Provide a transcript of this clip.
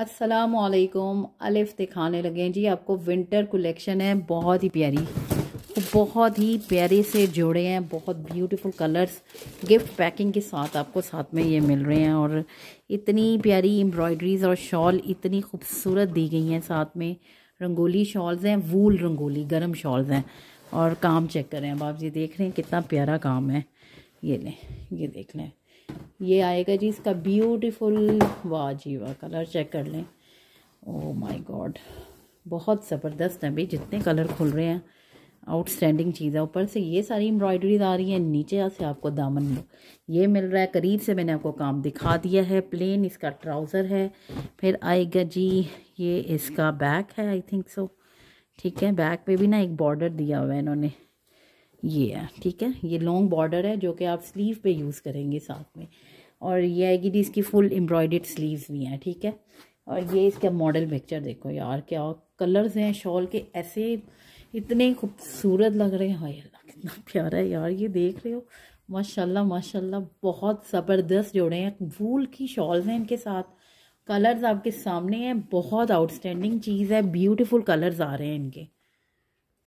असलकुम अलिफ दिखाने लगे हैं जी आपको विंटर कलेक्शन है बहुत ही प्यारी बहुत ही प्यारे से जोड़े हैं बहुत ब्यूटीफुल कलर्स गिफ्ट पैकिंग के साथ आपको साथ में ये मिल रहे हैं और इतनी प्यारी एम्ब्रॉयडरीज़ और शॉल इतनी खूबसूरत दी गई हैं साथ में रंगोली शॉल्स हैं वूल रंगोली गर्म शॉल्स हैं और काम चेक करें अब आप ये देख रहे हैं कितना प्यारा काम है ये लें ये देख लें ये आएगा जी इसका ब्यूटीफुल वाह जी वाह कलर चेक कर लें ओ माय गॉड बहुत ज़बरदस्त है भाई जितने कलर खुल रहे हैं आउटस्टैंडिंग चीज़ है ऊपर से ये सारी एम्ब्रॉयडरीज आ रही है नीचे से आपको दामन ये मिल रहा है करीब से मैंने आपको काम दिखा दिया है प्लेन इसका ट्राउज़र है फिर आएगा जी ये इसका बैक है आई थिंक सो ठीक है बैक पे भी ना एक बॉर्डर दिया हुआ है इन्होंने ये है ठीक है ये लॉन्ग बॉर्डर है जो कि आप स्लीव पे यूज़ करेंगे साथ में और ये आएगी दी इसकी फुल एम्ब्रॉयड स्लीव्स भी हैं ठीक है और ये इसका मॉडल पिक्चर देखो यार क्या कलर्स हैं शॉल के ऐसे इतने खूबसूरत लग रहे हैं हाई अल्लाह कितना प्यारा है यार ये देख रहे हो माशाल्लाह माशाल्लाह बहुत ज़बरदस्त जोड़े हैं वूल की शॉल्स हैं इनके साथ कलर्स आपके सामने हैं बहुत आउटस्टैंडिंग चीज़ है ब्यूटीफुल कलर्स आ रहे हैं इनके